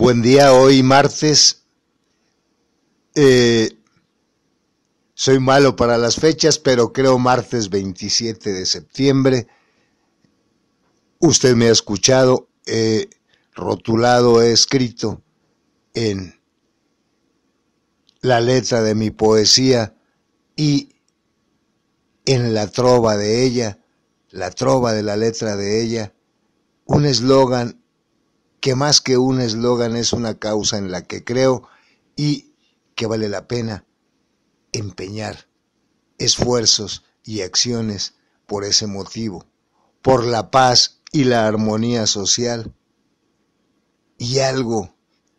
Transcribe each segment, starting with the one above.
Buen día, hoy martes. Eh, soy malo para las fechas, pero creo martes 27 de septiembre. Usted me ha escuchado, rotulado, he escrito en la letra de mi poesía y en la trova de ella, la trova de la letra de ella, un eslogan que más que un eslogan es una causa en la que creo y que vale la pena empeñar esfuerzos y acciones por ese motivo, por la paz y la armonía social y algo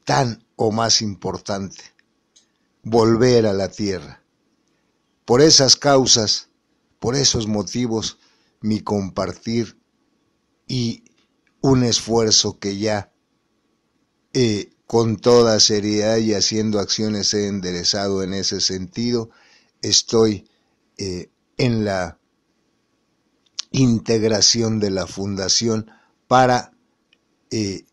tan o más importante, volver a la tierra. Por esas causas, por esos motivos, mi compartir y un esfuerzo que ya eh, con toda seriedad y haciendo acciones he enderezado en ese sentido. Estoy eh, en la integración de la fundación para, eh,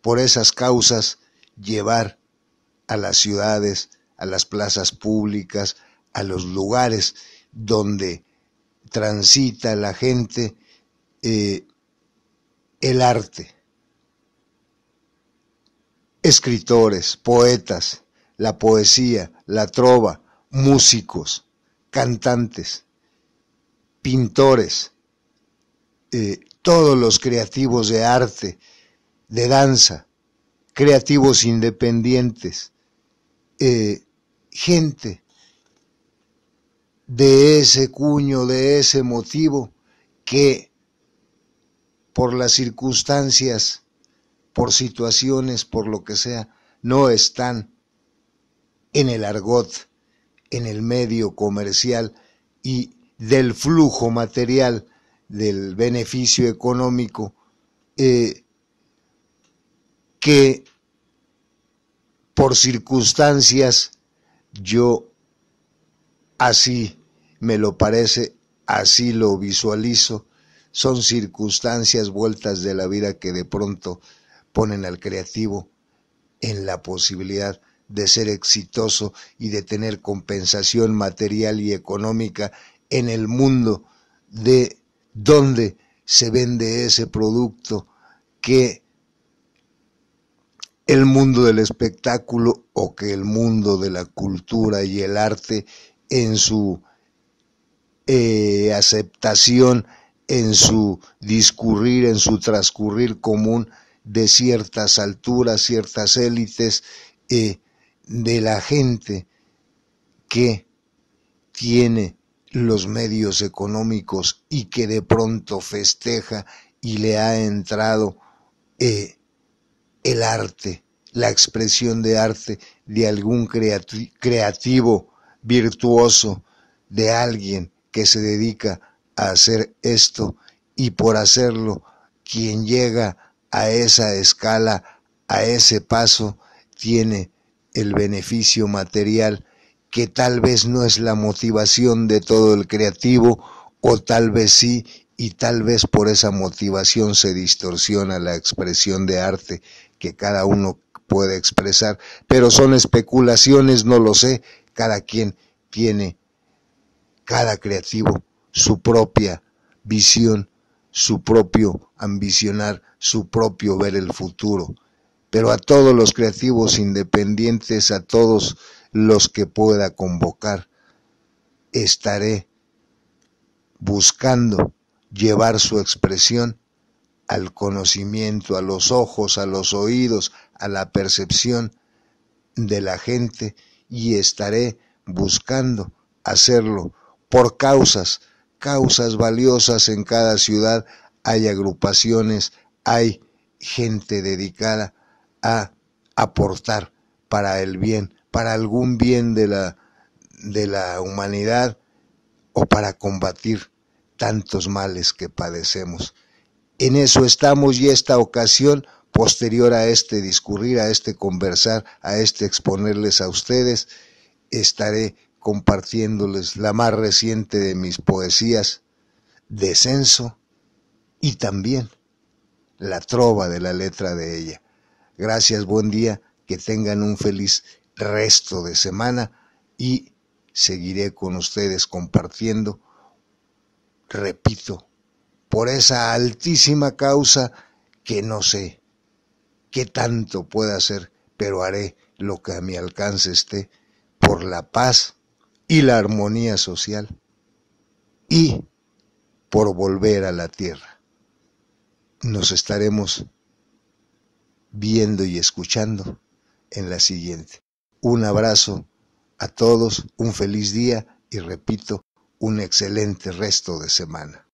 por esas causas, llevar a las ciudades, a las plazas públicas, a los lugares donde transita la gente, el arte. Escritores, poetas, la poesía, la trova, músicos, cantantes, pintores, eh, todos los creativos de arte, de danza, creativos independientes, eh, gente de ese cuño, de ese motivo que por las circunstancias, por situaciones, por lo que sea, no están en el argot, en el medio comercial y del flujo material, del beneficio económico, eh, que por circunstancias yo así me lo parece, así lo visualizo, son circunstancias vueltas de la vida que de pronto ponen al creativo en la posibilidad de ser exitoso y de tener compensación material y económica en el mundo de donde se vende ese producto que el mundo del espectáculo o que el mundo de la cultura y el arte en su eh, aceptación en su discurrir, en su transcurrir común de ciertas alturas, ciertas élites eh, de la gente que tiene los medios económicos y que de pronto festeja y le ha entrado eh, el arte, la expresión de arte de algún creativo virtuoso, de alguien que se dedica hacer esto y por hacerlo quien llega a esa escala, a ese paso, tiene el beneficio material que tal vez no es la motivación de todo el creativo o tal vez sí y tal vez por esa motivación se distorsiona la expresión de arte que cada uno puede expresar, pero son especulaciones, no lo sé, cada quien tiene, cada creativo su propia visión, su propio ambicionar, su propio ver el futuro. Pero a todos los creativos independientes, a todos los que pueda convocar, estaré buscando llevar su expresión al conocimiento, a los ojos, a los oídos, a la percepción de la gente y estaré buscando hacerlo por causas causas valiosas en cada ciudad, hay agrupaciones, hay gente dedicada a aportar para el bien, para algún bien de la, de la humanidad o para combatir tantos males que padecemos. En eso estamos y esta ocasión, posterior a este discurrir, a este conversar, a este exponerles a ustedes, estaré compartiéndoles la más reciente de mis poesías, Descenso, y también la trova de la letra de ella. Gracias, buen día, que tengan un feliz resto de semana y seguiré con ustedes compartiendo, repito, por esa altísima causa que no sé qué tanto pueda hacer, pero haré lo que a mi alcance esté por la paz y la armonía social y por volver a la tierra. Nos estaremos viendo y escuchando en la siguiente. Un abrazo a todos, un feliz día y repito, un excelente resto de semana.